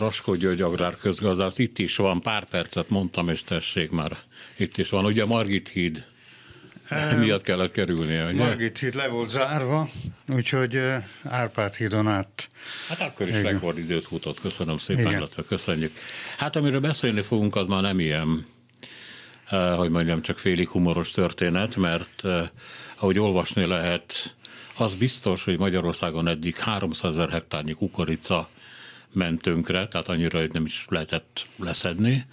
Raskó György közgazdász, itt is van, pár percet mondtam, és tessék már, itt is van. Ugye Margit híd miatt kellett kerülnie, ugye? Margit híd le volt zárva, úgyhogy Árpád hídon át. Hát akkor is rekord időt futott, köszönöm szépen, Igen. illetve köszönjük. Hát amiről beszélni fogunk, az már nem ilyen, hogy mondjam, csak félig humoros történet, mert ahogy olvasni lehet, az biztos, hogy Magyarországon eddig 300 ezer hektárnyi kukorica ment tönkre, tehát annyira, hogy nem is lehetett leszedni.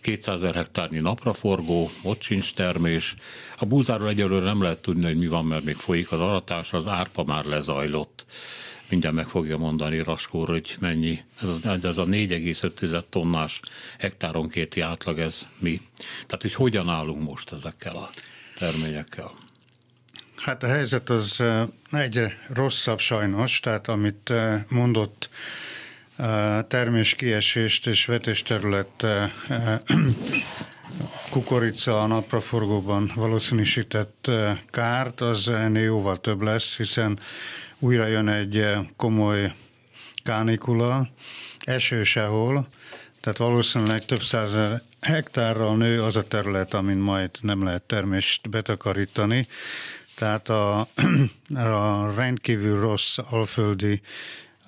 200 ezer hektárnyi napraforgó, ott sincs termés. A búzáról egyelőre nem lehet tudni, hogy mi van, mert még folyik az aratás, az árpa már lezajlott. Mindjárt meg fogja mondani Raskó, hogy mennyi. Ez, az, ez a 4,5 tonnás hektáronkéti átlag, ez mi? Tehát, hogy hogyan állunk most ezekkel a terményekkel? Hát a helyzet az egyre rosszabb sajnos, tehát amit mondott terméskiesést és vetésterület eh, eh, kukorica a napraforgóban valószínűsített eh, kárt, az ennél jóval több lesz, hiszen újra jön egy komoly kánikula, eső sehol, tehát valószínűleg több száz hektárral nő az a terület, amin majd nem lehet termést betakarítani. Tehát a, a rendkívül rossz alföldi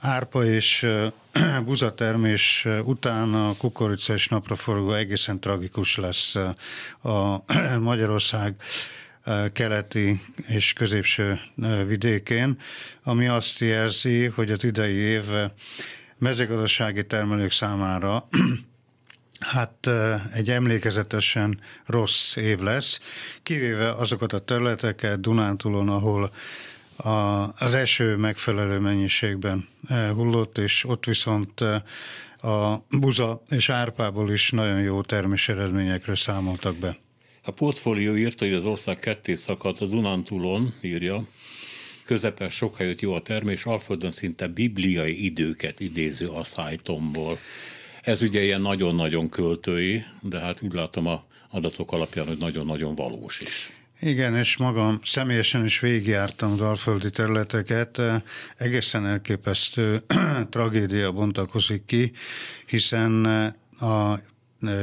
árpa és buzatermés után a kukorica és napraforgó egészen tragikus lesz a Magyarország keleti és középső vidékén, ami azt jelzi, hogy az idei év mezőgazdasági termelők számára hát egy emlékezetesen rossz év lesz, kivéve azokat a területeket Dunántúlon, ahol a, az eső megfelelő mennyiségben e, hullott, és ott viszont e, a buza és árpából is nagyon jó termés eredményekre számoltak be. A portfólió írta, hogy az ország ketté szakadt a Dunántúlon, írja, közepes helyet jó a termés, Alföldön szinte bibliai időket idéző a szájtomból. Ez ugye ilyen nagyon-nagyon költői, de hát úgy látom a adatok alapján, hogy nagyon-nagyon valós is. Igen, és magam személyesen is végigjártam dalföldi területeket. Egészen elképesztő tragédia bontakozik ki, hiszen a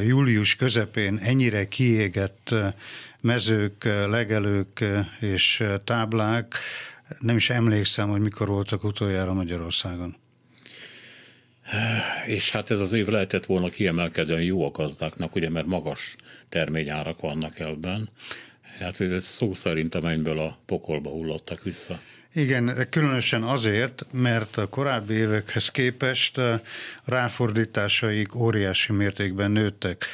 július közepén ennyire kiégett mezők, legelők és táblák, nem is emlékszem, hogy mikor voltak utoljára Magyarországon. És hát ez az év lehetett volna kiemelkedően jó a gazdáknak, ugye, mert magas terményárak vannak elben hát ez szó szerint a mennyből a pokolba hullottak vissza. Igen, különösen azért, mert a korábbi évekhez képest eh, ráfordításaik óriási mértékben nőttek.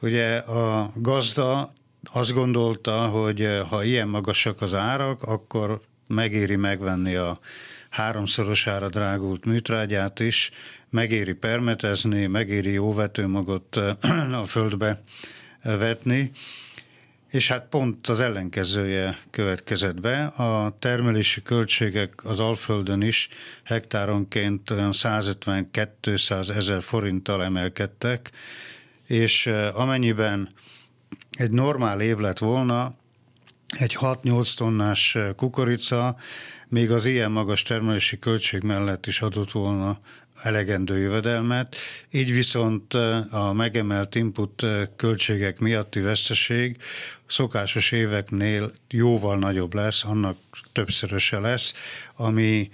Ugye a gazda azt gondolta, hogy eh, ha ilyen magasak az árak, akkor megéri megvenni a háromszorosára drágult műtrágyát is, megéri permetezni, megéri jóvetőmagot eh, a földbe vetni, és hát pont az ellenkezője következett be. A termelési költségek az Alföldön is hektáronként olyan 150-200 ezer forinttal emelkedtek, és eh, amennyiben egy normál év lett volna, egy 6-8 tonnás eh, kukorica még az ilyen magas termelési költség mellett is adott volna elegendő jövedelmet, így viszont a megemelt input költségek miatti veszteség szokásos éveknél jóval nagyobb lesz, annak többszöröse lesz, ami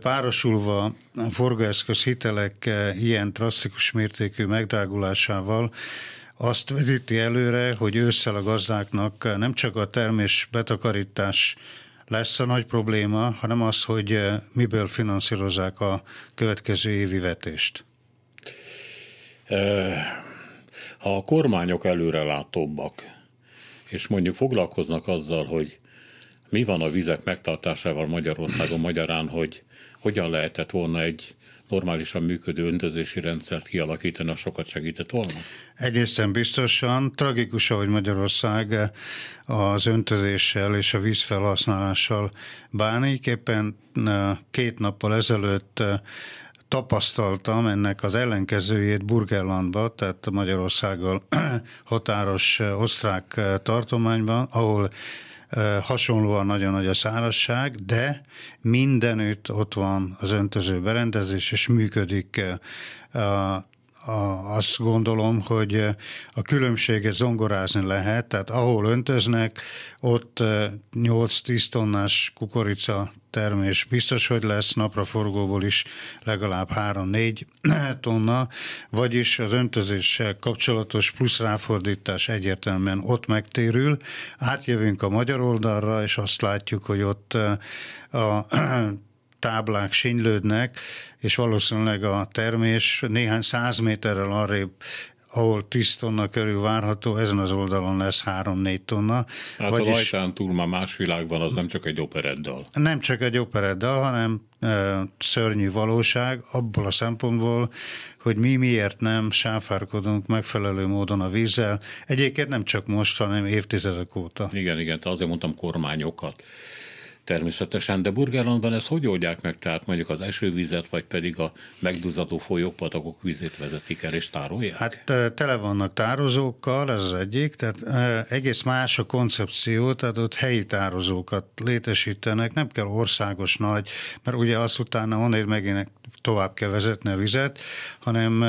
párosulva a forgóeszköz hitelek ilyen drasztikus mértékű megdrágulásával azt vezeti előre, hogy ősszel a gazdáknak nem csak a termés betakarítás lesz a nagy probléma, hanem az, hogy eh, miből finanszírozzák a következő évi vetést. Eh, ha a kormányok előrelátóbbak, és mondjuk foglalkoznak azzal, hogy mi van a vizek megtartásával Magyarországon magyarán, hogy hogyan lehetett volna egy normálisan működő öntözési rendszert kialakítani, a sokat segített volna? Egészen biztosan. Tragikus, ahogy Magyarország az öntözéssel és a vízfelhasználással bánik. Éppen két nappal ezelőtt tapasztaltam ennek az ellenkezőjét Burgerlandba, tehát Magyarországgal határos osztrák tartományban, ahol hasonlóan nagyon nagy a szárazság, de mindenütt ott van az öntöző berendezés, és működik a, azt gondolom, hogy a különbséget zongorázni lehet, tehát ahol öntöznek, ott 8-10 tonnás kukorica termés biztos, hogy lesz napraforgóból is legalább 3-4 tonna, vagyis az öntözéssel kapcsolatos plusz ráfordítás egyértelműen ott megtérül. Átjövünk a magyar oldalra, és azt látjuk, hogy ott a táblák sinylődnek, és valószínűleg a termés néhány száz méterrel arrébb ahol 10 tonna körül várható, ezen az oldalon lesz 3-4 tonna. Hát vagyis a lajtán túl már más világ van, az nem csak egy opereddal. Nem csak egy opereddal, hanem e, szörnyű valóság abból a szempontból, hogy mi miért nem sáfárkodunk megfelelő módon a vízzel. Egyébként nem csak most, hanem évtizedek óta. Igen, igen, azért mondtam kormányokat. Természetesen, de Burgerlandban ez hogy oldják meg? Tehát mondjuk az esővizet, vagy pedig a megduzadó folyók, patakok vizét vezetik el és tárolják? Hát tele vannak tározókkal, ez az egyik, tehát egész más a koncepció, tehát ott helyi tározókat létesítenek, nem kell országos nagy, mert ugye azt utána onnél megint tovább kell vezetni a vizet, hanem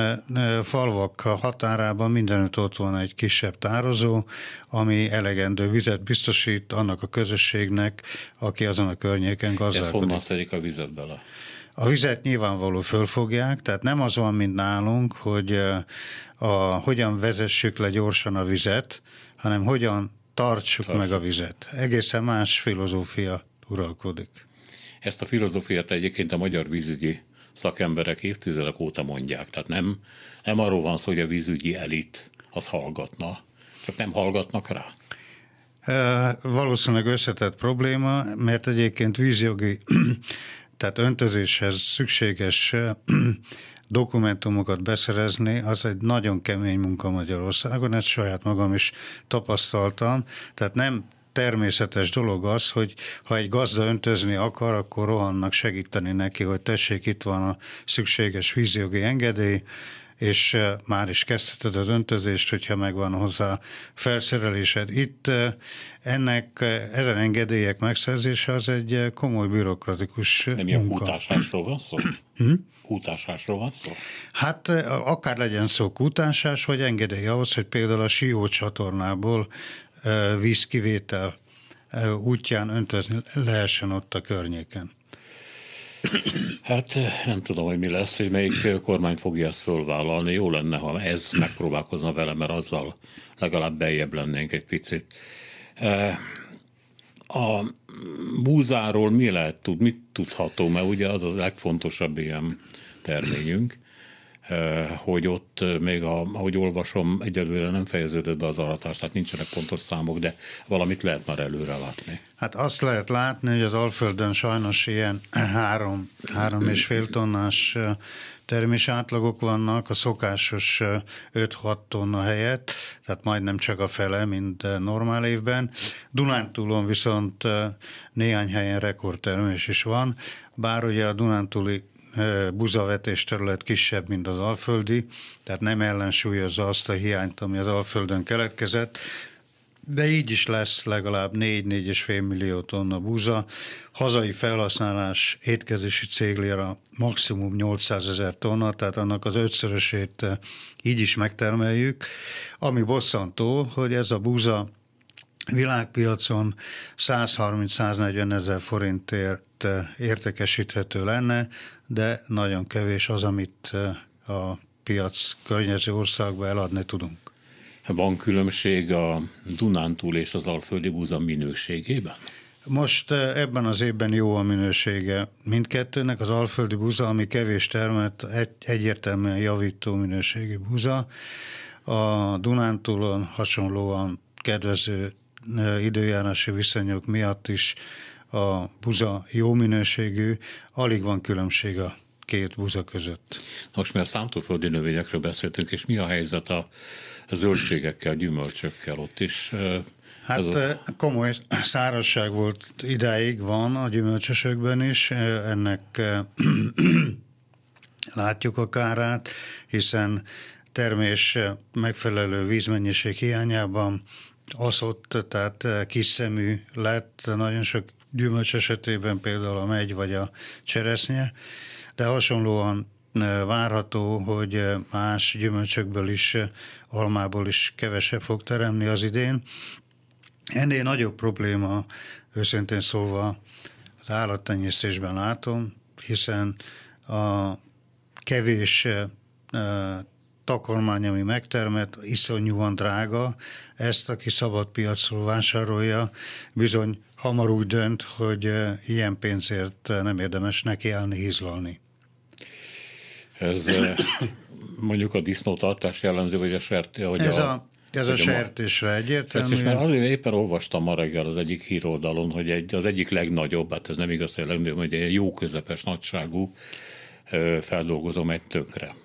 falvak határában mindenütt ott van egy kisebb tározó, ami elegendő vizet biztosít annak a közösségnek, aki azon a környéken gazdálkodik. Ez honnan szedik a vizet bele? A vizet nyilvánvaló fölfogják, tehát nem az van, mint nálunk, hogy a, a, hogyan vezessük le gyorsan a vizet, hanem hogyan tartsuk Tartsuk. meg a vizet. Egészen más filozófia uralkodik. Ezt a filozófiát egyébként a Magyar Vízügyi szakemberek évtizedek óta mondják. Tehát nem, nem arról van szó, hogy a vízügyi elit az hallgatna, csak nem hallgatnak rá. Valószínűleg összetett probléma, mert egyébként vízjogi, tehát öntözéshez szükséges dokumentumokat beszerezni, az egy nagyon kemény munka Magyarországon, ezt saját magam is tapasztaltam, tehát nem természetes dolog az, hogy ha egy gazda öntözni akar, akkor rohannak segíteni neki, hogy tessék, itt van a szükséges víziogi engedély, és eh, már is kezdheted az öntözést, hogyha megvan hozzá felszerelésed. Itt eh, ennek, eh, ezen engedélyek megszerzése az egy komoly bürokratikus De mi a van szó? Hm? Kútásásról van szó? Hát akár legyen szó kútásás, vagy engedély ahhoz, hogy például a Sió csatornából vízkivétel útján öntözni lehessen ott a környéken. Hát nem tudom, hogy mi lesz, hogy melyik kormány fogja ezt fölvállalni. Jó lenne, ha ez megpróbálkozna vele, mert azzal legalább beljebb lennénk egy picit. A búzáról mi lehet tud, mit tudható, mert ugye az az legfontosabb ilyen terményünk. Eh, hogy ott eh, még, a, ahogy olvasom, egyelőre nem fejeződött be az aratás, tehát nincsenek pontos számok, de valamit lehet már előre látni. Hát azt lehet látni, hogy az Alföldön sajnos ilyen három, három és fél tonnás eh, termés átlagok vannak, a szokásos 5-6 tonna helyett, tehát majdnem csak a fele, mint normál évben. Dunántúlon viszont néhány helyen rekordtermés is van, bár ugye a Dunántúli buzavetés terület kisebb, mint az alföldi, tehát nem ellensúlyozza azt a hiányt, ami az alföldön keletkezett, de így is lesz legalább 4-4,5 millió tonna búza. Hazai felhasználás étkezési céglira maximum 800 ezer tonna, tehát annak az ötszörösét így is megtermeljük. Ami bosszantó, hogy ez a búza világpiacon 130-140 ezer forintért itt eh, értékesíthető lenne, de nagyon kevés az, amit eh, a piac környező országba eladni tudunk. Van különbség a Dunántúl és az Alföldi Búza minőségében? Most eh, ebben az évben jó a minősége mindkettőnek. Az alföldi búza, ami kevés termet, egy, egyértelműen javító minőségi búza. A Dunántúlon hasonlóan kedvező időjárási viszonyok miatt is a buza jó minőségű, alig van különbség a két buza között. Most a szántóföldi növényekről beszéltünk, és mi a helyzet a zöldségekkel, gyümölcsökkel ott is? Hát a... komoly szárazság volt ideig van a gyümölcsösökben is, ennek látjuk a kárát, hiszen termés megfelelő vízmennyiség hiányában aszott, tehát kiszemű lett, nagyon sok gyümölcs esetében például a megy vagy a cseresznye, de hasonlóan várható, hogy más gyümölcsökből is, almából is kevesebb fog teremni az idén. Ennél nagyobb probléma, őszintén szólva, az állattenyésztésben látom, hiszen a kevés takarmány, ami megtermett, iszonyúan drága, ezt aki szabad piacról vásárolja, bizony hamar úgy dönt, hogy eh, ilyen pénzért eh, nem érdemes neki nekiállni, hízlalni. Ez eh, mondjuk a disznótartás jellemző, vagy a sertő, hogy Ez a, a ez a sertésre egyértelmű. És mert azért éppen olvastam ma reggel az egyik híroldalon, hogy egy, az egyik legnagyobb, hát ez nem igaz, hogy a legnagyobb, hogy egy jó közepes nagyságú feldolgozom egy tökre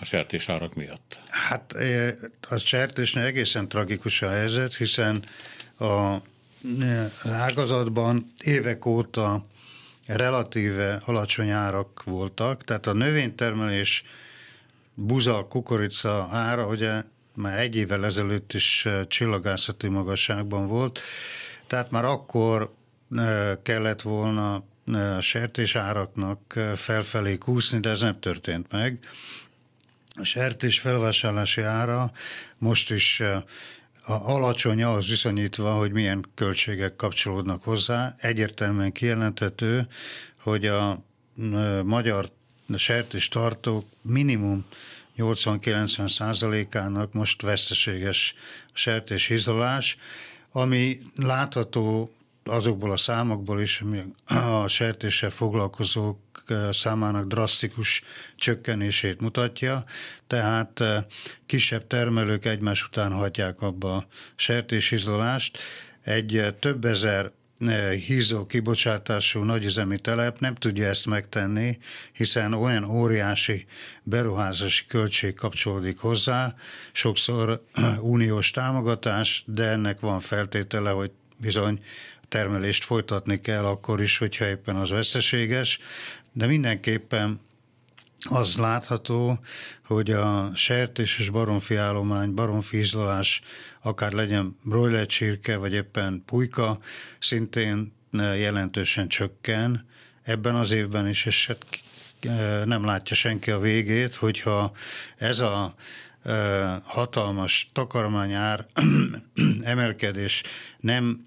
a árak miatt? Hát eh, a sertésnél egészen tragikus a helyzet, hiszen a eh, ágazatban évek óta relatíve alacsony árak voltak, tehát a növénytermelés buza, kukorica ára ugye már egy évvel ezelőtt is eh, csillagászati magasságban volt, tehát már akkor kellett volna a sertés áraknak felfelé kúszni, de ez nem történt meg. A sertés felvásárlási ára most is eh, a alacsony az viszonyítva, hogy milyen költségek kapcsolódnak hozzá. Egyértelműen kijelenthető, hogy a eh, magyar sertés tartók minimum 80-90 százalékának most veszteséges sertés izolás, ami látható azokból a számokból is, ami a sertéssel foglalkozók eh, számának drasztikus csökkenését mutatja, tehát eh, kisebb termelők egymás után hagyják abba a sertésizolást. Egy eh, több ezer hízó kibocsátású nagyüzemi telep nem tudja ezt megtenni, hiszen olyan óriási beruházási költség kapcsolódik hozzá, sokszor uniós támogatás, de ennek van feltétele, hogy bizony termelést folytatni kell akkor is, hogyha éppen az veszeséges, de mindenképpen az látható, hogy a sertés és baromfi állomány, baromfi izolás, akár legyen broiler csirke, vagy éppen pulyka, szintén e, jelentősen csökken ebben az évben is, és hát, e, nem látja senki a végét, hogyha ez a e, hatalmas takarmányár emelkedés nem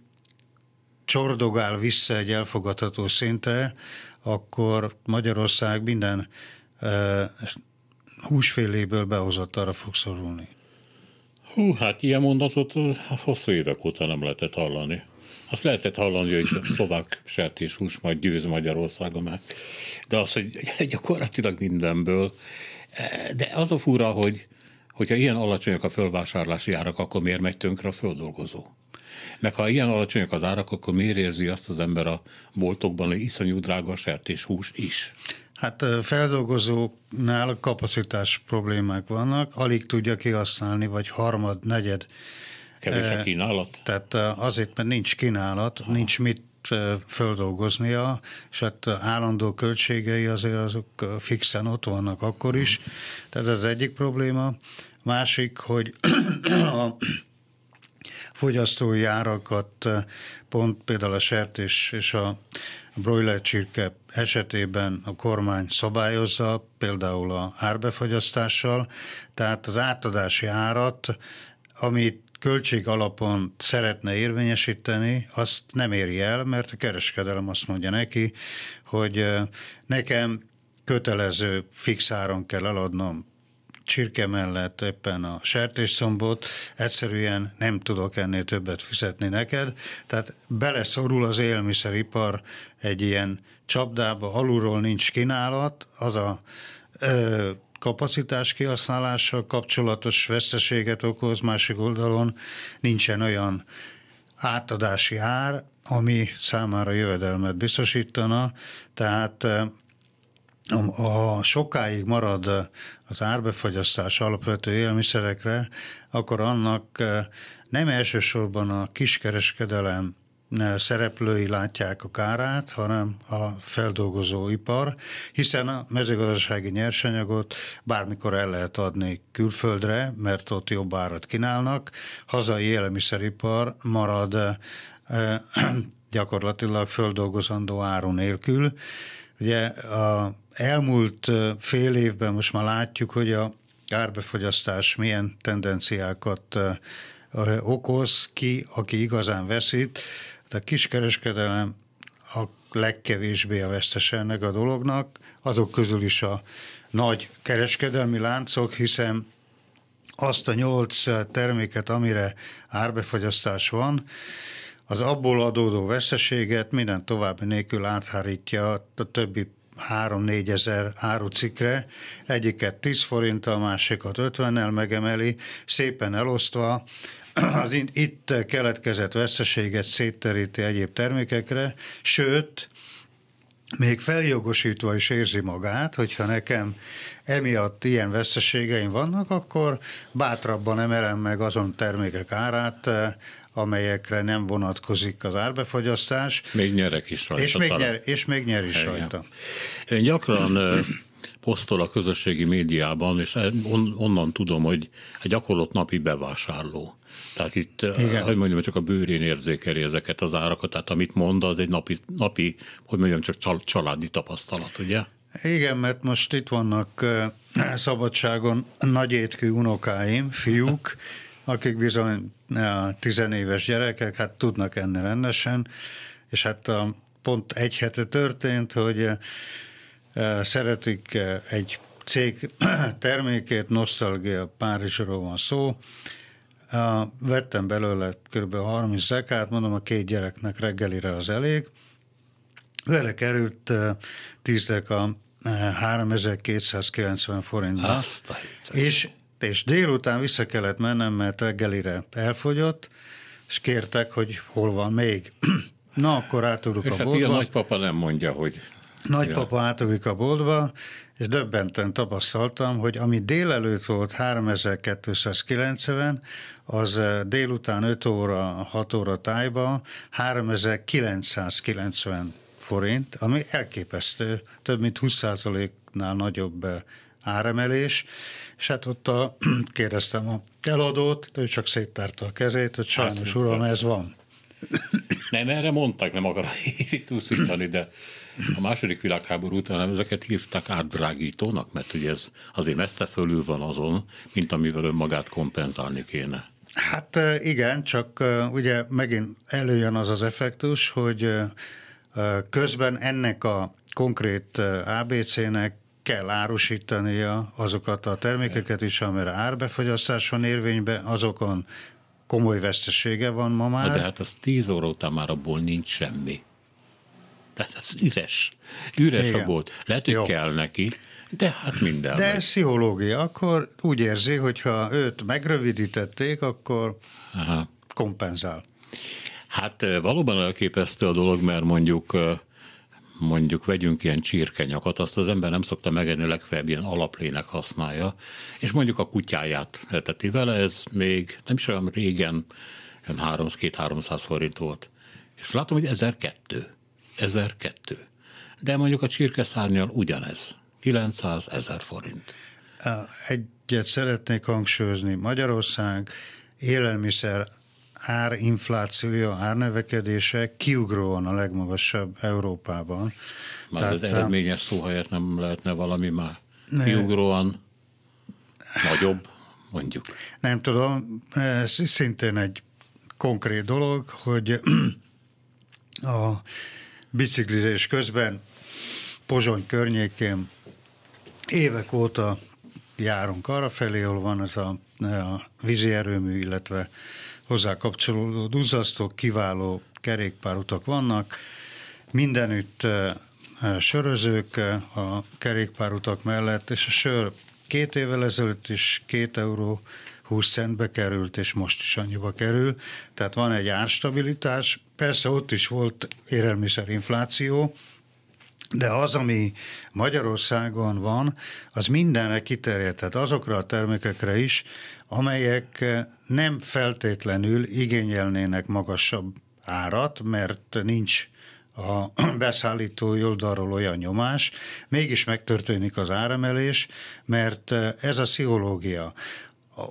csordogál vissza egy elfogadható szinte, akkor Magyarország minden e, húsféléből behozott arra fog szorulni. Hú, hát ilyen mondatot hát hosszú évek óta nem lehetett hallani. Azt lehetett hallani, hogy a szlovák sertéshús majd győz Magyarországon meg. De az, hogy gyakorlatilag mindenből. E, de az a fura, hogy hogyha ilyen alacsonyak a fölvásárlási árak, akkor miért megy tönkre a földolgozó? Meg ha ilyen alacsonyak az árak, akkor miért érzi azt az ember a boltokban, hogy iszonyú drága a hús is? Hát feldolgozóknál kapacitás problémák vannak, alig tudja kihasználni, vagy harmad, negyed. Kevés a kínálat? Tehát azért, mert nincs kínálat, Aha. nincs mit földolgoznia, és hát állandó költségei azért azok fixen ott vannak akkor is. Tehát ez az egyik probléma. Másik, hogy a fogyasztói árakat, eh, pont például a sertés és a broiler csirke esetében a kormány szabályozza, például a árbefogyasztással, tehát az átadási árat, amit költség alapon szeretne érvényesíteni, azt nem éri el, mert a kereskedelem azt mondja neki, hogy eh, nekem kötelező fix áron kell eladnom csirke mellett éppen a sertészombot, egyszerűen nem tudok ennél többet fizetni neked. Tehát beleszorul az élelmiszeripar egy ilyen csapdába, alulról nincs kínálat, az a ö, kapacitás kihasználással kapcsolatos veszteséget okoz, másik oldalon nincsen olyan átadási ár, ami számára jövedelmet biztosítana, tehát a sokáig marad az árbefagyasztás alapvető élmiszerekre, akkor annak eh, nem elsősorban a kiskereskedelem eh, szereplői látják a kárát, hanem a feldolgozó ipar, hiszen a mezőgazdasági nyersanyagot bármikor el lehet adni külföldre, mert ott jobb árat kínálnak, hazai élelmiszeripar marad eh, gyakorlatilag földolgozandó áru nélkül. Ugye a elmúlt fél évben most már látjuk, hogy a árbefogyasztás milyen tendenciákat okoz, ki, aki igazán veszít. A kiskereskedelem a legkevésbé a vesztese ennek a dolognak, azok közül is a nagy kereskedelmi láncok, hiszen azt a nyolc terméket, amire árbefogyasztás van, az abból adódó veszteséget minden további nélkül áthárítja a többi 3-4 ezer árucikre, egyiket 10 forinttal, másikat 50-nel megemeli, szépen elosztva, az itt keletkezett veszteséget szétteríti egyéb termékekre, sőt, még feljogosítva is érzi magát, hogyha nekem emiatt ilyen veszteségeim vannak, akkor bátrabban emelem meg azon termékek árát, amelyekre nem vonatkozik az árbefogyasztás. Még nyerek is rajta. És még, nyer, és még nyer is Igen. rajta. Én gyakran posztol a közösségi médiában, és e- on, onnan tudom, hogy egy gyakorlott napi bevásárló. Tehát itt, Igen. hogy mondjam, csak a bőrén érzékeli ezeket az árakat, tehát amit mond, az egy napi, napi hogy mondjam, csak családi tapasztalat, ugye? Igen, mert most itt vannak szabadságon nagy étkű unokáim, fiúk, akik bizony eh, tizenéves gyerekek, hát tudnak enni rendesen, és hát a, pont egy hete történt, hogy eh, szeretik eh, egy cég termékét, nostalgia Párizsról van szó, vettem belőle kb. 30 zekát, mondom, a két gyereknek reggelire az elég. Vele került tízek a 3290 forintba. Azt és és délután vissza kellett mennem, mert reggelire elfogyott, és kértek, hogy hol van még. Na, akkor átugrok és a hát boltba. És nagypapa nem mondja, hogy... Nagypapa ja. átugrik a boltba, és döbbenten tapasztaltam, hogy ami délelőtt volt 3290, az eh, délután 5 óra, 6 óra tájba 3990 forint, ami elképesztő, több mint 20%-nál nagyobb eh, áremelés, és hát ott a, kérdeztem a eladót, de ő csak széttárta a kezét, hogy hát, sajnos hát, uram, persze. ez van. Nem, erre mondták, nem akar itt úszítani, de a második világháború után ezeket hívták átdrágítónak, mert ugye ez azért messze fölül van azon, mint amivel önmagát kompenzálni kéne. Hát igen, csak ugye megint előjön az az effektus, hogy közben ennek a konkrét ABC-nek kell árusítania azokat a termékeket is, amire árbefogyasztás van érvényben, azokon komoly vesztesége van ma már. de hát az 10 óra után már abból nincs semmi. Tehát az üres. Üres Igen. a bolt. Lehet, hogy Jó. kell neki, de hát minden. De megy. pszichológia, akkor úgy érzi, hogyha őt megrövidítették, akkor Aha. kompenzál. Hát valóban elképesztő a dolog, mert mondjuk mondjuk vegyünk ilyen csirkenyakat, azt az ember nem szokta megenni, legfeljebb ilyen alaplének használja, és mondjuk a kutyáját eteti vele, ez még nem is olyan régen, olyan 300-300 forint volt. És látom, hogy 1002. 1002. De mondjuk a csirkeszárnyal ugyanez. 900 ezer forint. Egyet szeretnék hangsúlyozni. Magyarország élelmiszer árinfláció, árnövekedése kiugróan a legmagasabb Európában. Már Tehát, az eredményes szó helyett nem lehetne valami már ne, kiugróan nagyobb, mondjuk. Nem tudom, ez szintén egy konkrét dolog, hogy a biciklizés közben Pozsony környékén évek óta járunk arra felé, ahol van ez a, a vízi erőmű, illetve hozzá kapcsolódó duzzasztók, kiváló kerékpárutak vannak, mindenütt sörözők a kerékpárutak mellett, és a sör két évvel ezelőtt is két euró 20 centbe került, és most is annyiba kerül. Tehát van egy árstabilitás, persze ott is volt élelmiszerinfláció, de az, ami Magyarországon van, az mindenre kiterjedt, tehát azokra a termékekre is, amelyek nem feltétlenül igényelnének magasabb árat, mert nincs a beszállító oldalról olyan nyomás, mégis megtörténik az áremelés, mert eh, ez a pszichológia.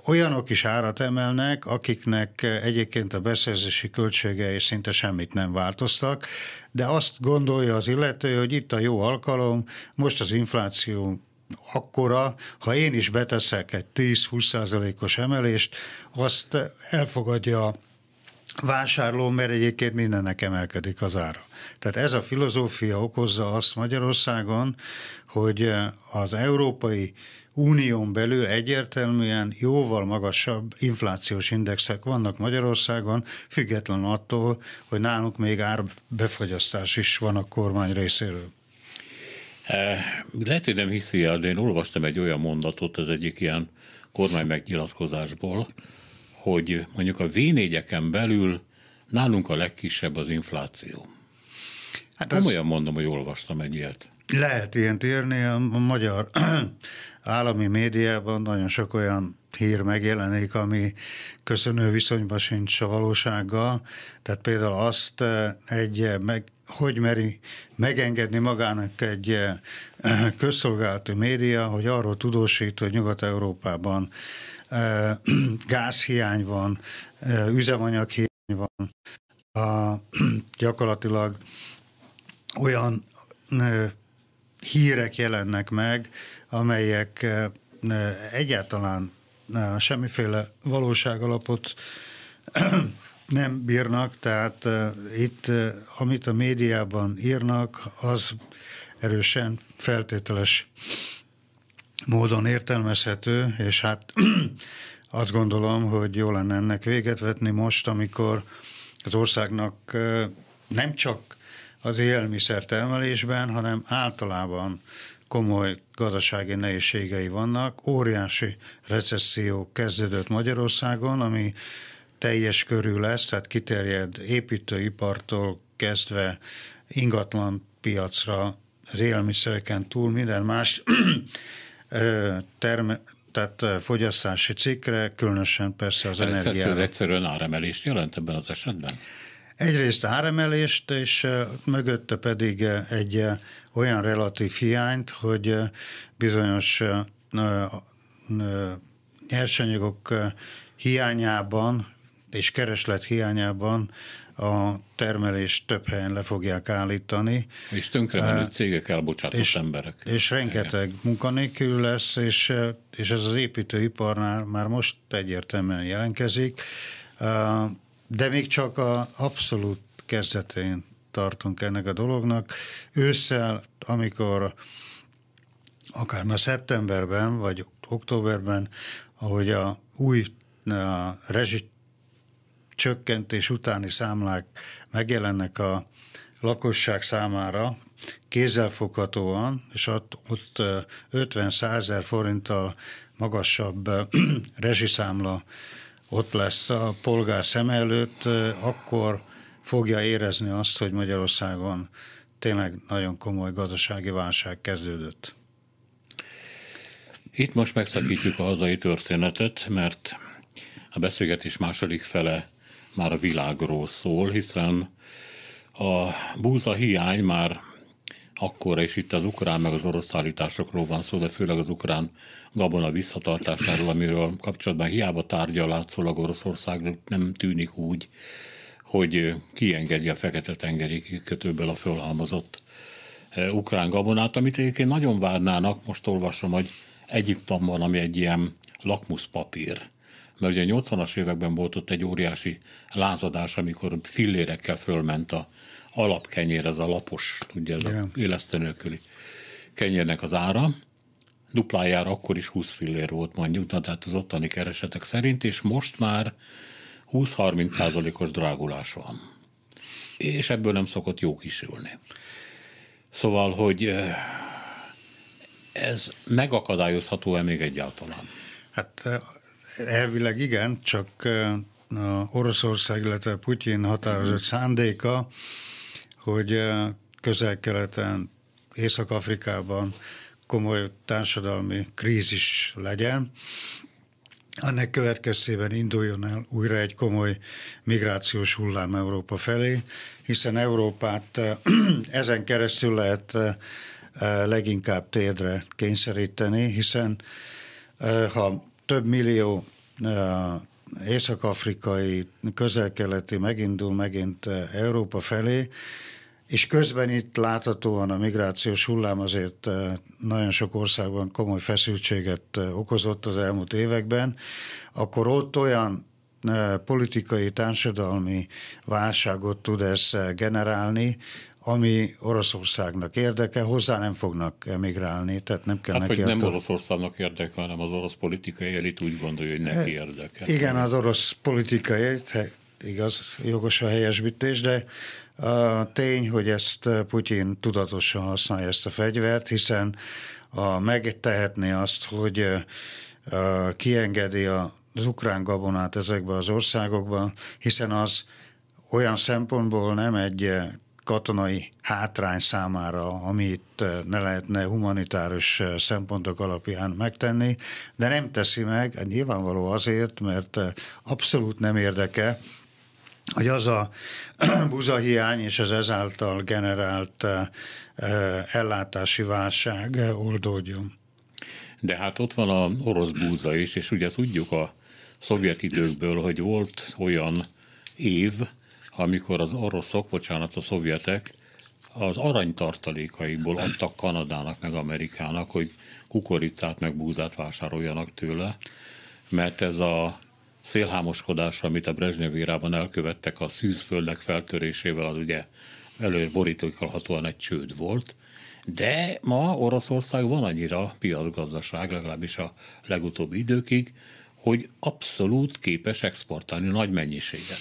Olyanok is árat emelnek, akiknek eh, egyébként a beszerzési költségei szinte semmit nem változtak, de azt gondolja az illető, hogy itt a jó alkalom, most az infláció akkora, ha én is beteszek egy 10-20 százalékos emelést, azt elfogadja a vásárló, mert egyébként mindennek emelkedik az ára. Tehát ez a filozófia okozza azt Magyarországon, hogy eh, az európai unión belül egyértelműen jóval magasabb inflációs indexek vannak Magyarországon, független attól, hogy nálunk még árbefogyasztás is van a kormány részéről. Eh, lehet, hogy nem hiszi el, de én olvastam egy olyan mondatot az egyik ilyen kormány megnyilatkozásból, hogy mondjuk a v belül nálunk a legkisebb az infláció. Hát nem az... olyan mondom, hogy olvastam egy ilyet. Lehet ilyen írni, a magyar állami médiában nagyon sok olyan hír megjelenik, ami köszönő viszonyban sincs a valósággal. Tehát például azt eh, egy eh, meg hogy meri megengedni magának egy eh, eh, közszolgálati média, hogy arról tudósít, hogy Nyugat-Európában eh, gázhiány van, üzemanyaghiány van, a, gyakorlatilag olyan hírek jelennek meg, amelyek egyáltalán semmiféle valóságalapot nem bírnak, tehát uh, itt, uh, amit a médiában írnak, az erősen feltételes módon értelmezhető, és hát azt gondolom, hogy jó lenne ennek véget vetni most, amikor az országnak uh, nem csak az élmiszer termelésben, hanem általában komoly gazdasági nehézségei vannak. Óriási recesszió kezdődött Magyarországon, ami teljes körű lesz, tehát kiterjed építőipartól kezdve ingatlan piacra, az élelmiszereken túl minden más term, tehát fogyasztási cikkre, különösen persze az energiára. Ez egyszerűen áremelést jelent ebben az esetben? Egyrészt áremelést, és mögötte pedig egy olyan relatív hiányt, hogy bizonyos nyersanyagok hiányában és kereslet hiányában a termelés több helyen le fogják állítani. És tönkremenő cégek elbocsátott és, emberek. És rengeteg munkanélkül lesz, és, és ez az építőiparnál már most egyértelműen jelenkezik, de még csak a abszolút kezdetén tartunk ennek a dolognak. Ősszel, amikor akár már szeptemberben, vagy októberben, ahogy a új a rezsit csökkentés utáni számlák megjelennek a lakosság számára kézzelfoghatóan, és ott, ott 50-100 ezer forinttal magasabb rezsiszámla ott lesz a polgár szem előtt, akkor fogja érezni azt, hogy Magyarországon tényleg nagyon komoly gazdasági válság kezdődött. Itt most megszakítjuk a hazai történetet, mert a beszélgetés második fele már a világról szól, hiszen a búza hiány már akkor, és itt az ukrán meg az orosz szállításokról van szó, de főleg az ukrán gabona visszatartásáról, amiről kapcsolatban hiába tárgyal látszólag Oroszország, de nem tűnik úgy, hogy kiengedje a Fekete-tengeri kötőből a fölhalmozott eh, ukrán gabonát, amit egyébként nagyon várnának, most olvasom, hogy Egyiptomban, ami egy ilyen lakmuszpapír, mert ugye a 80-as években volt ott egy óriási lázadás, amikor fillérekkel fölment a alapkenyér, ez a lapos, ugye ez Igen. a élesztő nélküli kenyérnek az ára, duplájára akkor is 20 fillér volt mondjuk, tehát az ottani keresetek szerint, és most már 20-30 százalékos drágulás van. És ebből nem szokott jó kisülni. Szóval, hogy ez megakadályozható-e még egyáltalán? Hát Elvileg igen, csak a Oroszország, illetve Putyin határozott szándéka, hogy közel-keleten, Észak-Afrikában komoly társadalmi krízis legyen, annak következtében induljon el újra egy komoly migrációs hullám Európa felé, hiszen Európát ezen keresztül lehet leginkább tédre kényszeríteni, hiszen ha több millió észak-afrikai, közel-keleti megindul megint Európa felé, és közben itt láthatóan a migrációs hullám azért nagyon sok országban komoly feszültséget okozott az elmúlt években, akkor ott olyan politikai, társadalmi válságot tud ez generálni, ami Oroszországnak érdeke, hozzá nem fognak emigrálni, tehát nem kell hát, neki... nem Oroszországnak érdeke, hanem az orosz politikai elit úgy gondolja, hogy neki eh, érdeke. Igen, az orosz politikai elit, igaz, jogos a helyesbítés, de a tény, hogy ezt eh, Putyin tudatosan használja ezt a fegyvert, hiszen a, megtehetné azt, hogy eh, kiengedi a, az ukrán gabonát ezekbe az országokba, hiszen az olyan szempontból nem egy katonai hátrány számára, amit eh, ne lehetne humanitárus eh, szempontok alapján megtenni, de nem teszi meg, hát nyilvánvaló azért, mert eh, abszolút nem érdeke, hogy az a buzahiány és az ezáltal generált ellátási válság oldódjon. De hát ott van a orosz búza is, és ugye tudjuk a szovjet időkből, hogy volt olyan év, amikor az oroszok, bocsánat, a szovjetek az aranytartalékaikból adtak Kanadának meg Amerikának, hogy kukoricát meg búzát vásároljanak tőle, mert ez a szélhámoskodás, amit a Brezsnyavírában elkövettek a szűzföldek feltörésével, az ugye előbb borítókkalhatóan egy csőd volt, de ma Oroszország van annyira piacgazdaság, legalábbis a legutóbbi időkig, hogy abszolút képes exportálni nagy mennyiséget.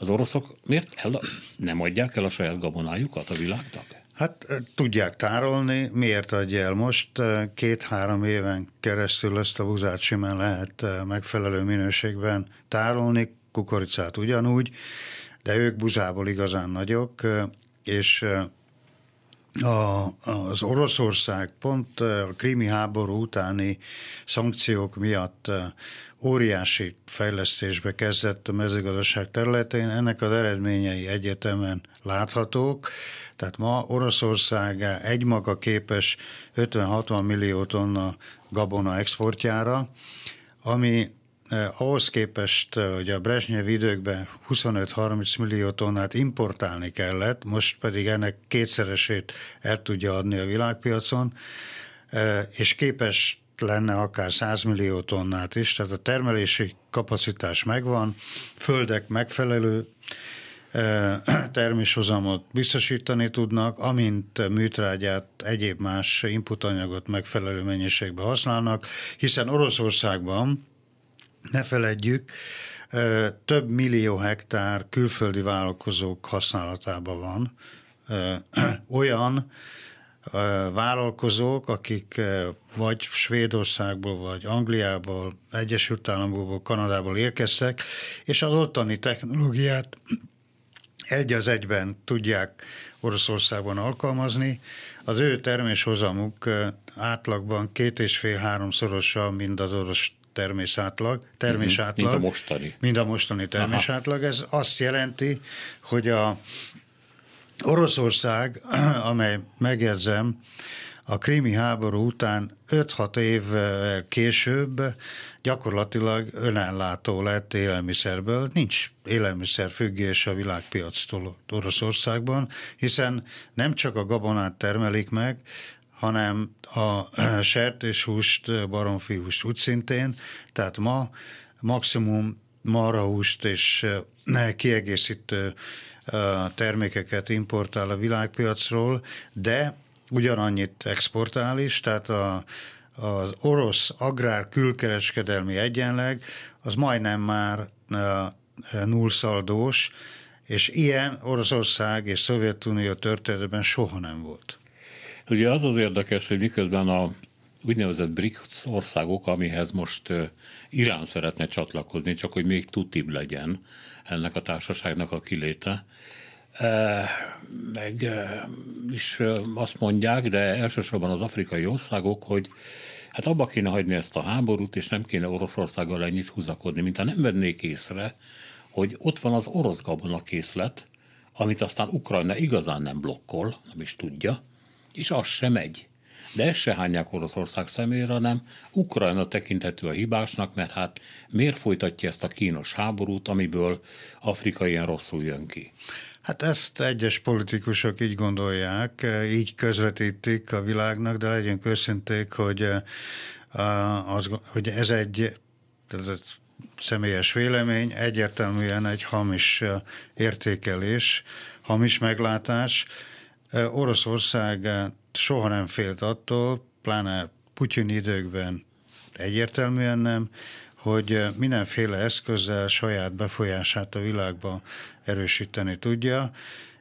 Az oroszok miért el, nem adják el a saját gabonájukat a világnak? Hát tudják tárolni, miért adja el most? Két-három éven keresztül ezt a buzát simán lehet megfelelő minőségben tárolni, kukoricát ugyanúgy, de ők buzából igazán nagyok, és a, az Oroszország pont a krími háború utáni szankciók miatt óriási fejlesztésbe kezdett a mezőgazdaság területén. Ennek az eredményei egyetemen láthatók. Tehát ma Oroszország egymaga képes 50-60 millió tonna gabona exportjára, ami eh, ahhoz képest, eh, hogy a Brezsnyev időkben 25-30 millió tonnát importálni kellett, most pedig ennek kétszeresét el tudja adni a világpiacon, eh, és képes lenne akár 100 millió tonnát is, tehát a termelési kapacitás megvan, földek megfelelő eh, terméshozamot biztosítani tudnak, amint műtrágyát, egyéb más inputanyagot megfelelő mennyiségben használnak, hiszen Oroszországban ne feledjük, több millió hektár külföldi vállalkozók használatában van. Olyan vállalkozók, akik vagy Svédországból, vagy Angliából, Egyesült Államokból, Kanadából érkeztek, és az ottani technológiát egy az egyben tudják Oroszországban alkalmazni. Az ő terméshozamuk átlagban két és fél háromszorosa, mint az orosz termésátlag, mhm. termésátlag. Mint a mostani. Mint a mostani termésátlag. Aha. Ez azt jelenti, hogy a Oroszország, amely megjegyzem, a krími háború után 5-6 év később gyakorlatilag önellátó lett élelmiszerből. Nincs élelmiszerfüggés a világpiactól Oroszországban, hiszen nem csak a gabonát termelik meg, hanem a sertéshúst, baromfihúst úgy szintén, tehát ma maximum marhahúst és kiegészítő termékeket importál a világpiacról, de ugyanannyit exportál is, tehát a, az orosz agrár külkereskedelmi egyenleg az majdnem már nullszaldós, és ilyen Oroszország és Szovjetunió történetben soha nem volt. Ugye az az érdekes, hogy miközben a úgynevezett BRICS országok, amihez most Irán szeretne csatlakozni, csak hogy még tutibb legyen ennek a társaságnak a kiléte, eh, meg eh, is azt mondják, de elsősorban az afrikai országok, hogy hát abba kéne hagyni ezt a háborút, és nem kéne Oroszországgal ennyit húzakodni, mint ha nem vennék észre, hogy ott van az orosz gabonakészlet, amit aztán Ukrajna igazán nem blokkol, nem is tudja, és az sem megy. De ezt se hányják Oroszország szemére, hanem Ukrajna tekinthető a hibásnak, mert hát miért folytatja ezt a kínos háborút, amiből Afrika ilyen rosszul jön ki? Hát ezt egyes politikusok így gondolják, így közvetítik a világnak, de legyünk őszinték, hogy, eh, az, hogy ez egy személyes vélemény, egyértelműen egy hamis eh, értékelés, hamis meglátás, Oroszország soha nem félt attól, pláne Putyin időkben egyértelműen nem, hogy mindenféle eszközzel saját befolyását a világba erősíteni tudja,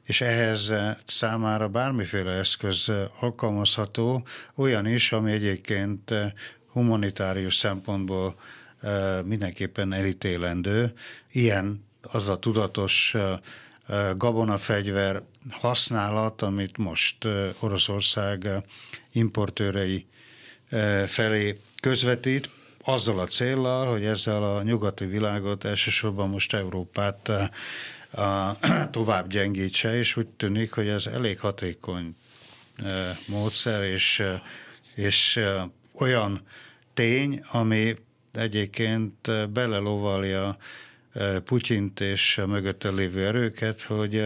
és ehhez számára bármiféle eszköz alkalmazható, olyan is, ami egyébként humanitárius szempontból mindenképpen elítélendő. Ilyen az a tudatos Eh, gabonafegyver használat, amit most eh, Oroszország eh, importőrei felé közvetít, azzal a céllal, hogy ezzel a nyugati világot, elsősorban most Európát tovább gyengítse, és úgy tűnik, hogy ez elég hatékony módszer, és, és olyan tény, ami egyébként belelovalja Putyint és a mögötte lévő erőket, hogy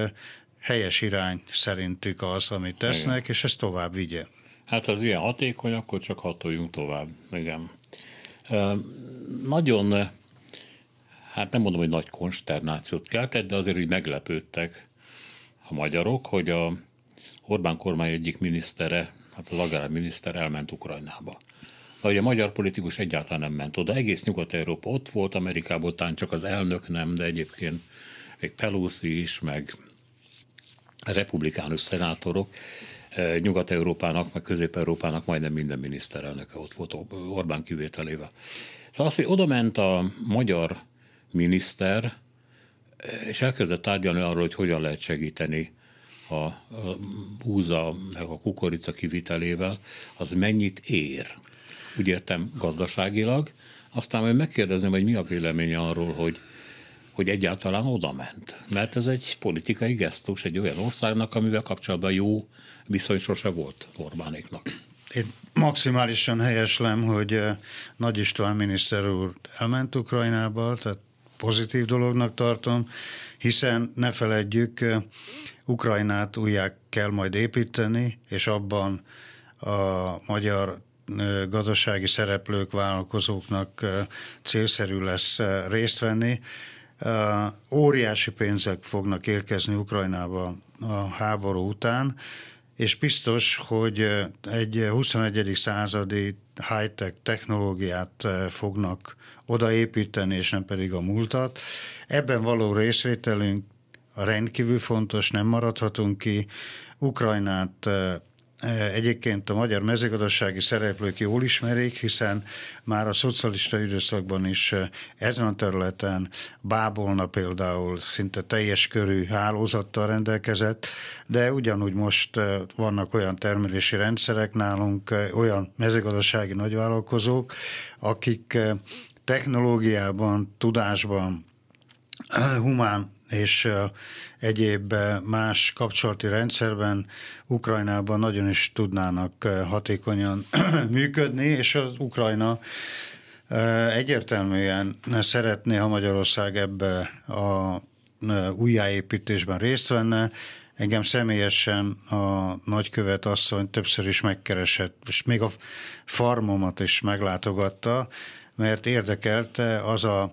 helyes irány szerintük az, amit tesznek, igen. és ezt tovább vigye. Hát az ilyen hatékony, akkor csak hatoljunk tovább, igen. nagyon, hát nem mondom, hogy nagy konsternációt keltett, de azért úgy meglepődtek a magyarok, hogy a Orbán kormány egyik minisztere, hát az miniszter elment Ukrajnába de hogy a magyar politikus egyáltalán nem ment oda. Egész Nyugat-Európa ott volt, Amerikából tán csak az elnök nem, de egyébként még Pelosi is, meg republikánus szenátorok. Eh, Nyugat-Európának, meg Közép-Európának majdnem minden miniszterelnöke ott volt, Orbán kivételével. Szóval azt, hogy oda ment a magyar miniszter, eh, és elkezdett tárgyalni arról, hogy hogyan lehet segíteni a, a búza, meg a kukorica kivitelével, az mennyit ér úgy értem gazdaságilag, aztán majd megkérdezem, hogy mi a véleménye arról, hogy, hogy egyáltalán oda ment. Mert ez egy politikai gesztus egy olyan országnak, amivel kapcsolatban jó viszony sose volt Orbánéknak. Én maximálisan helyeslem, hogy eh, Nagy István miniszter úr elment Ukrajnába, tehát pozitív dolognak tartom, hiszen ne feledjük, eh, Ukrajnát újjá kell majd építeni, és abban a magyar gazdasági szereplők, vállalkozóknak célszerű lesz részt venni. Óriási pénzek fognak érkezni Ukrajnába a háború után, és biztos, hogy egy 21. századi high-tech technológiát fognak odaépíteni, és nem pedig a múltat. Ebben való részvételünk rendkívül fontos, nem maradhatunk ki. Ukrajnát egyébként a magyar mezőgazdasági szereplők jól ismerik, hiszen már a szocialista időszakban is eh, ezen a területen Bábolna például szinte teljes körű hálózattal rendelkezett, de ugyanúgy most eh, vannak olyan termelési rendszerek nálunk, eh, olyan mezőgazdasági nagyvállalkozók, akik technológiában, tudásban, humán és egyéb más kapcsolati rendszerben Ukrajnában nagyon is tudnának hatékonyan működni, és az Ukrajna egyértelműen szeretné, ha Magyarország ebbe a újjáépítésben részt venne. Engem személyesen a nagykövet asszony többször is megkeresett, és még a farmomat is meglátogatta, mert érdekelte az a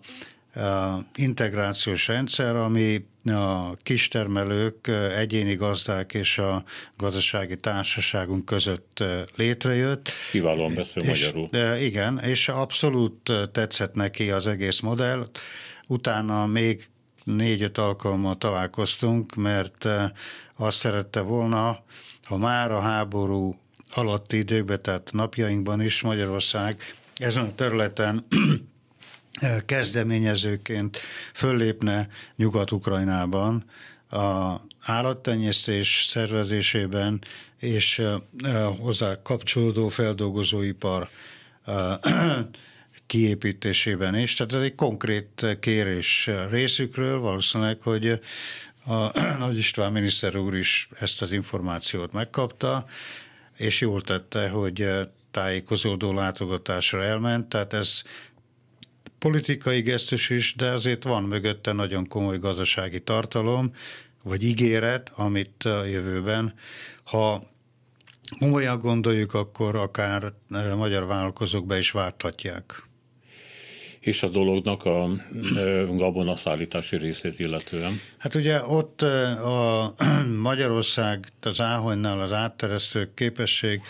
integrációs rendszer, ami a kistermelők, egyéni gazdák és a gazdasági társaságunk között létrejött. Kiválóan beszél és, magyarul. De igen, és abszolút tetszett neki az egész modell. Utána még négy-öt alkalommal találkoztunk, mert azt szerette volna, ha már a háború alatti időkben, tehát napjainkban is Magyarország ezen a területen kezdeményezőként föllépne Nyugat-Ukrajnában a állattenyésztés szervezésében és hozzá kapcsolódó feldolgozóipar kiépítésében is. Tehát ez egy konkrét kérés részükről, valószínűleg, hogy a Nagy István miniszter úr is ezt az információt megkapta, és jól tette, hogy tájékozódó látogatásra elment, tehát ez politikai gesztus is, de azért van mögötte nagyon komoly gazdasági tartalom, vagy ígéret, amit a jövőben, ha komolyan gondoljuk, akkor akár e, magyar vállalkozók be is várthatják. És a dolognak a e, gabonaszállítási részét illetően? Hát ugye ott e, a Magyarország, az Áhonynál az átteresztő képesség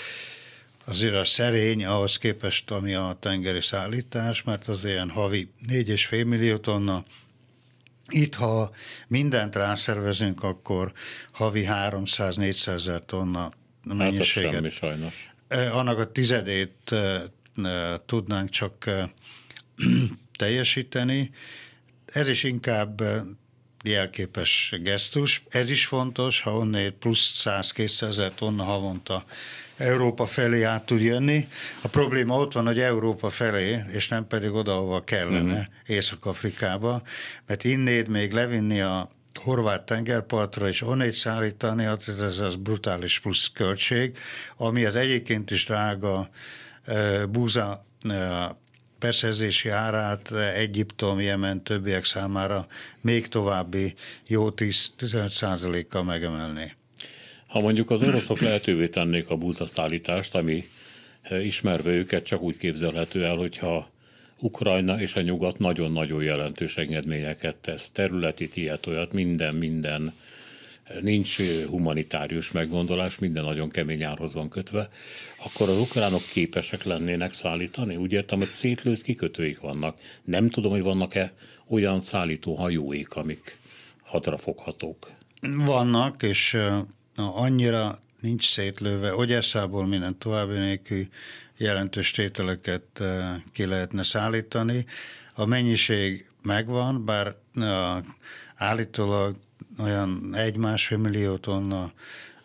azért a szerény ahhoz képest, ami a tengeri szállítás, mert az ilyen havi 4,5 millió tonna, itt, ha mindent rászervezünk, akkor havi 300-400 ezer tonna hát mennyiséget. Hát semmi, sajnos. Annak a tizedét tudnánk csak teljesíteni. Ez is inkább jelképes gesztus. Ez is fontos, ha onnél plusz 100-200 ezer tonna havonta Európa felé át tud jönni. A probléma ott van, hogy Európa felé, és nem pedig oda, ahova kellene, uh-huh. Észak-Afrikába, mert innét még levinni a horvát tengerpartra és onnét szállítani, hát ez az brutális plusz költség, ami az egyébként is drága búza beszerzési árát Egyiptom, Jemen, többiek számára még további jó 10-15 százalékkal megemelni. Ha mondjuk az oroszok lehetővé tennék a búzaszállítást, ami eh, ismerve őket csak úgy képzelhető el, hogyha Ukrajna és a nyugat nagyon-nagyon jelentős engedményeket tesz, területi ilyet, olyat, minden, minden, eh, nincs eh, humanitárius meggondolás, minden nagyon kemény árhoz van kötve, akkor az ukránok képesek lennének szállítani. Úgy értem, hogy szétlőtt kikötőik vannak. Nem tudom, hogy vannak-e olyan szállító hajóik, amik hadrafoghatók. Vannak, és Na, annyira nincs szétlőve, hogy eszából minden további nélkül jelentős tételeket eh, ki lehetne szállítani. A mennyiség megvan, bár eh, állítólag olyan egy-másfél millió tonna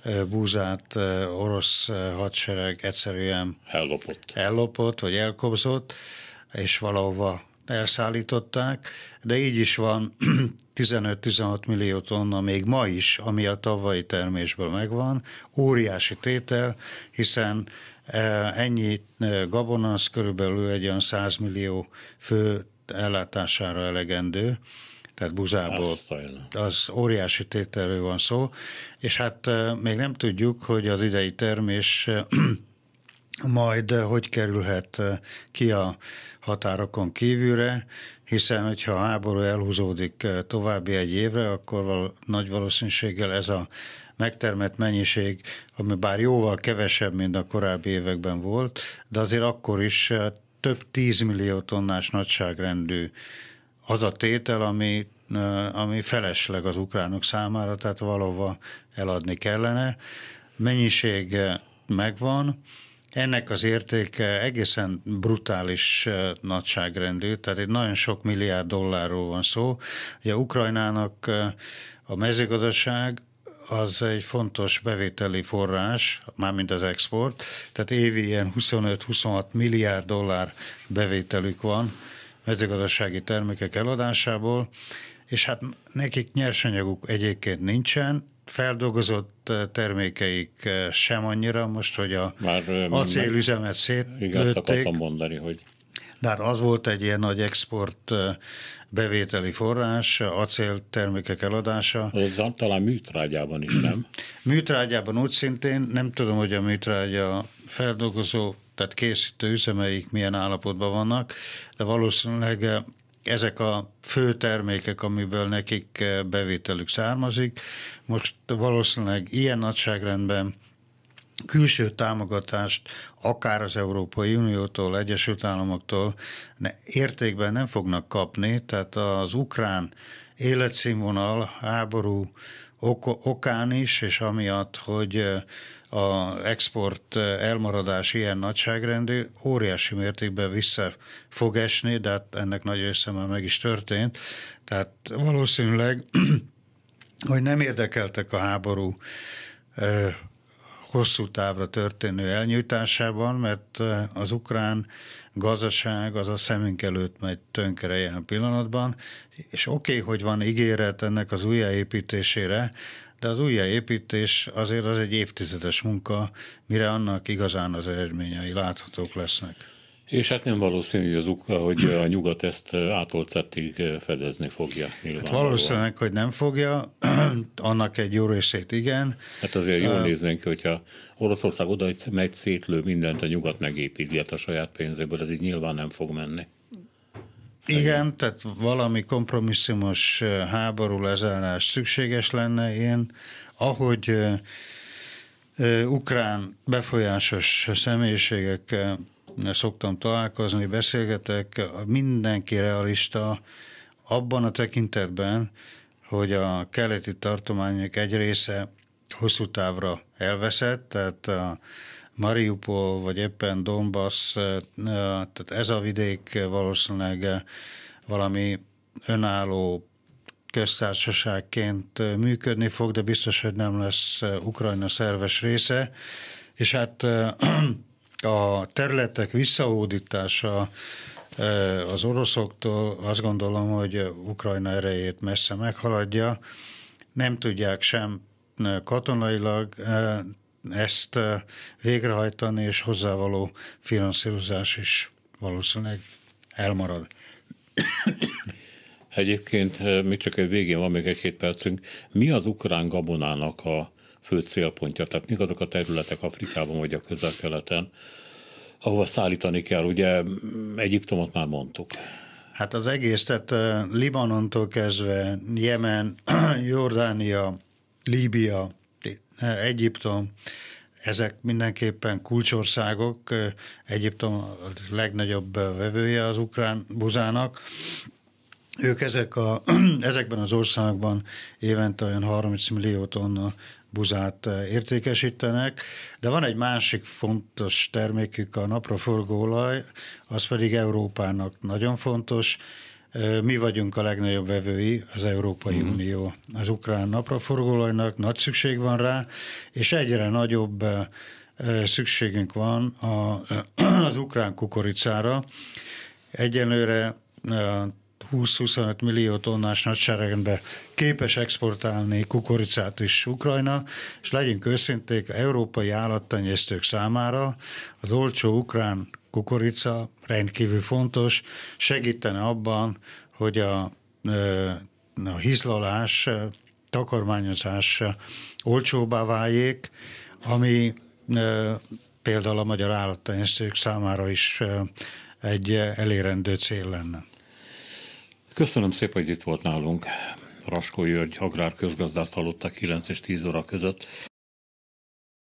eh, búzát orosz hadsereg egyszerűen ellopott, ellopott vagy elkobzott, és valahova elszállították, de így is van 15-16 millió tonna még ma is, ami a tavalyi termésből megvan. Óriási tétel, hiszen e, ennyi e, gabona, az körülbelül egy olyan 100 millió fő ellátására elegendő, tehát buzából. Az óriási tételről van szó, és hát e, még nem tudjuk, hogy az idei termés majd eh, hogy kerülhet eh, ki a határokon kívülre, hiszen hogyha a háború elhúzódik eh, további egy évre, akkor val- nagy valószínűséggel ez a megtermett mennyiség, ami bár jóval kevesebb, mint a korábbi években volt, de azért akkor is több tízmillió millió tonnás nagyságrendű az a tétel, ami, ami felesleg az ukránok számára, tehát valóban eladni kellene. Mennyiség megvan, ennek az értéke egészen brutális eh, nagyságrendű, tehát itt nagyon sok milliárd dollárról van szó. Ugye Ukrajnának eh, a mezőgazdaság az egy fontos bevételi forrás, mármint az export, tehát évi ilyen 25-26 milliárd dollár bevételük van mezőgazdasági termékek eladásából, és hát nekik nyersanyaguk egyébként nincsen, feldolgozott eh, termékeik eh, sem annyira, most, hogy a Már, eh, acélüzemet szétlőtték. Igaz, akartam mondani, hogy... De hát az volt egy ilyen nagy export bevételi forrás, acéltermékek eladása. Ez talán műtrágyában is, nem? műtrágyában úgy szintén, nem tudom, hogy a műtrágya feldolgozó, tehát készítő üzemeik milyen állapotban vannak, de valószínűleg ezek a fő termékek, amiből nekik eh, bevételük származik. Most valószínűleg ilyen nagyságrendben külső támogatást akár az Európai Uniótól, Egyesült Államoktól ne, értékben nem fognak kapni, tehát az ukrán életszínvonal háború okán is, és amiatt, hogy eh, a export eh, elmaradás ilyen nagyságrendű, óriási mértékben vissza fog esni, de hát ennek nagy része már meg is történt. Tehát valószínűleg, hogy nem érdekeltek a háború eh, hosszú távra történő elnyújtásában, mert eh, az ukrán gazdaság az a szemünk előtt megy tönkre ilyen pillanatban, és oké, okay, hogy van ígéret ennek az újjáépítésére, de az újjáépítés azért az egy évtizedes munka, mire annak igazán az eredményei láthatók lesznek. És hát nem valószínű, hogy, az, hogy a nyugat ezt átolcettig fedezni fogja. Hát valószínűleg, hogy nem fogja, annak egy jó részét igen. Hát azért jól uh, néznénk hogyha Oroszország oda megy, szétlő mindent, a nyugat megépíti a saját pénzéből, ez így nyilván nem fog menni. Igen, tehát valami kompromisszumos háború lezárás szükséges lenne. Én, ahogy ukrán befolyásos személyiségekkel szoktam találkozni, beszélgetek, mindenki realista abban a tekintetben, hogy a keleti tartományok egy része hosszú távra elveszett, tehát a Mariupol, vagy éppen Donbass, eh, tehát ez a vidék valószínűleg eh, valami önálló köztársaságként eh, működni fog, de biztos, hogy nem lesz Ukrajna szerves része. És hát a területek visszaódítása az oroszoktól azt gondolom, hogy Ukrajna erejét messze meghaladja. Nem tudják sem katonailag ezt eh, végrehajtani, és hozzávaló finanszírozás is valószínűleg elmarad. Egyébként, eh, még csak egy végén van még egy-két percünk, mi az ukrán gabonának a fő célpontja? Tehát mik azok a területek Afrikában vagy a közel-keleten, ahova szállítani kell? Ugye mm, Egyiptomot már mondtuk. Hát az egész, tehát eh, Libanontól kezdve, Jemen, Jordánia, Líbia, Egyiptom, ezek mindenképpen kulcsországok, Egyiptom a legnagyobb vevője az ukrán buzának, ők ezek a, ezekben az országban évente olyan 30 millió tonna buzát értékesítenek, de van egy másik fontos termékük, a napraforgóolaj, az pedig Európának nagyon fontos, mi vagyunk a legnagyobb vevői, az Európai mm. Unió az ukrán napraforgolajnak, nagy szükség van rá, és egyre nagyobb szükségünk van a, az ukrán kukoricára. Egyenlőre 20-25 millió tonnás nagyságrendben képes exportálni kukoricát is Ukrajna, és legyünk őszinték, európai állattenyésztők számára az olcsó ukrán kukorica rendkívül fontos, segítene abban, hogy a, a hizlalás, takarmányozás olcsóbbá váljék, ami például a magyar állattenyésztők számára is egy elérendő cél lenne. Köszönöm szépen, hogy itt volt nálunk. Raskó György agrárközgazdászt hallották 9 és 10 óra között.